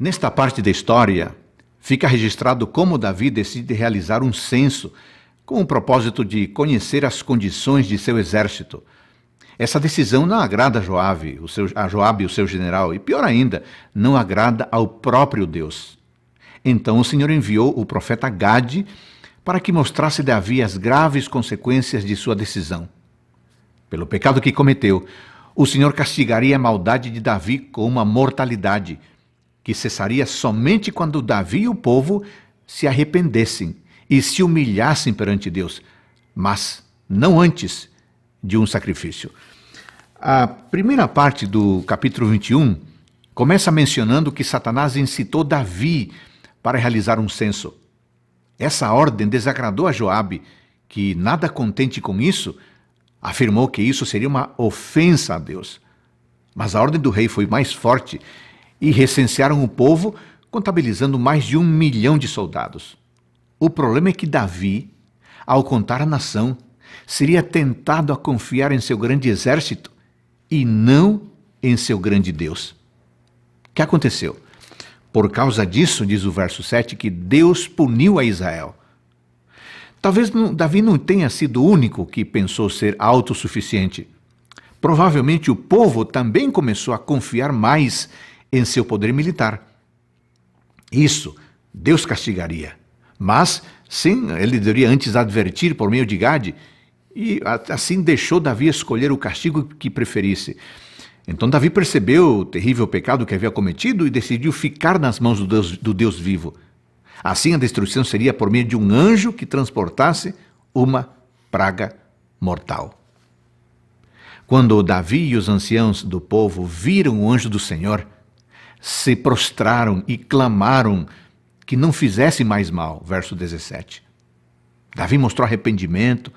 Nesta parte da história, fica registrado como Davi decide realizar um censo com o propósito de conhecer as condições de seu exército. Essa decisão não agrada a Joabe, o seu, a Joabe, o seu general, e pior ainda, não agrada ao próprio Deus. Então o Senhor enviou o profeta Gade para que mostrasse Davi as graves consequências de sua decisão. Pelo pecado que cometeu, o Senhor castigaria a maldade de Davi com uma mortalidade – que cessaria somente quando Davi e o povo se arrependessem e se humilhassem perante Deus, mas não antes de um sacrifício. A primeira parte do capítulo 21 começa mencionando que Satanás incitou Davi para realizar um censo. Essa ordem desagradou a Joabe, que nada contente com isso, afirmou que isso seria uma ofensa a Deus. Mas a ordem do rei foi mais forte e recensearam o povo, contabilizando mais de um milhão de soldados. O problema é que Davi, ao contar a nação, seria tentado a confiar em seu grande exército e não em seu grande Deus. O que aconteceu? Por causa disso, diz o verso 7, que Deus puniu a Israel. Talvez Davi não tenha sido o único que pensou ser autossuficiente. Provavelmente o povo também começou a confiar mais em seu poder militar. Isso Deus castigaria. Mas, sim, ele deveria antes advertir por meio de Gade, e assim deixou Davi escolher o castigo que preferisse. Então Davi percebeu o terrível pecado que havia cometido e decidiu ficar nas mãos do Deus, do Deus vivo. Assim, a destruição seria por meio de um anjo que transportasse uma praga mortal. Quando Davi e os anciãos do povo viram o anjo do Senhor, se prostraram e clamaram que não fizesse mais mal. Verso 17. Davi mostrou arrependimento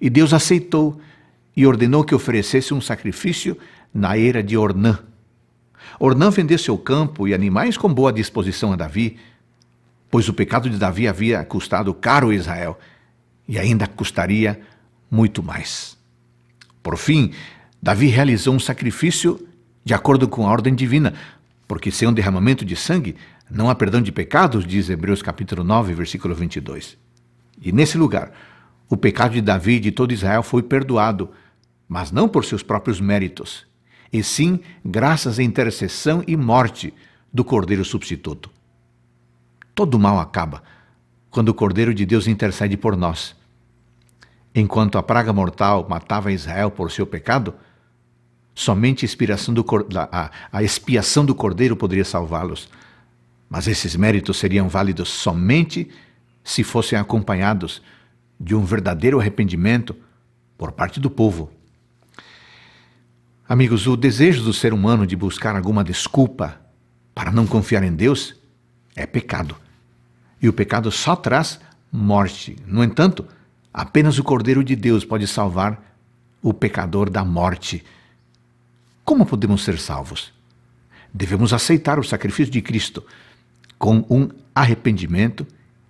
e Deus aceitou e ordenou que oferecesse um sacrifício na era de Ornã. Ornã vendeu seu campo e animais com boa disposição a Davi, pois o pecado de Davi havia custado caro a Israel e ainda custaria muito mais. Por fim, Davi realizou um sacrifício de acordo com a ordem divina, porque sem um derramamento de sangue não há perdão de pecados, diz Hebreus capítulo 9, versículo 22. E nesse lugar, o pecado de Davi e de todo Israel foi perdoado, mas não por seus próprios méritos, e sim graças à intercessão e morte do Cordeiro Substituto. Todo mal acaba quando o Cordeiro de Deus intercede por nós. Enquanto a praga mortal matava Israel por seu pecado, Somente a, do, a, a expiação do cordeiro poderia salvá-los. Mas esses méritos seriam válidos somente se fossem acompanhados de um verdadeiro arrependimento por parte do povo. Amigos, o desejo do ser humano de buscar alguma desculpa para não confiar em Deus é pecado. E o pecado só traz morte. No entanto, apenas o Cordeiro de Deus pode salvar o pecador da morte. Como podemos ser salvos? Devemos aceitar o sacrifício de Cristo com um arrependimento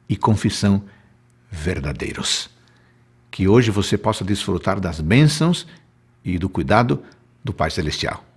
e confissão verdadeiros. Que hoje você possa desfrutar das bênçãos e do cuidado do Pai Celestial.